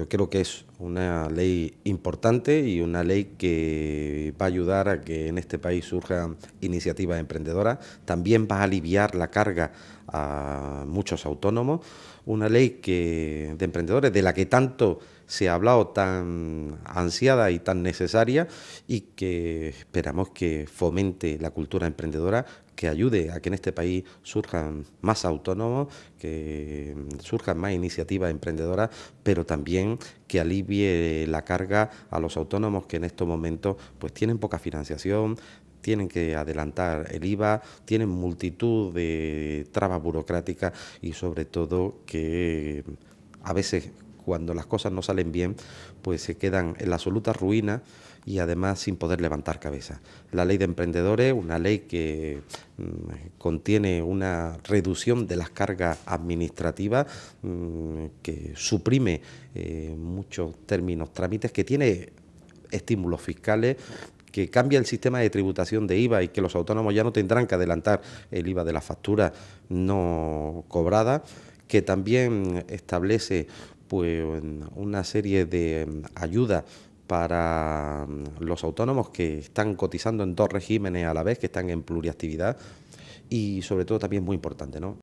Yo creo que es una ley importante y una ley que va a ayudar a que en este país surjan iniciativas emprendedoras. También va a aliviar la carga a muchos autónomos, una ley que, de emprendedores de la que tanto se ha hablado, tan ansiada y tan necesaria, y que esperamos que fomente la cultura emprendedora, que ayude a que en este país surjan más autónomos, que surjan más iniciativas emprendedoras, pero también que alivie la carga a los autónomos que en estos momentos pues tienen poca financiación, tienen que adelantar el IVA, tienen multitud de trabas burocráticas y sobre todo que eh, a veces cuando las cosas no salen bien, pues se quedan en la absoluta ruina y además sin poder levantar cabeza. La ley de emprendedores, una ley que mm, contiene una reducción de las cargas administrativas, mm, que suprime eh, muchos términos, trámites, que tiene estímulos fiscales, que cambia el sistema de tributación de IVA y que los autónomos ya no tendrán que adelantar el IVA de las facturas no cobradas, que también establece pues una serie de mm, ayudas para mm, los autónomos que están cotizando en dos regímenes a la vez, que están en pluriactividad y sobre todo también muy importante, ¿no?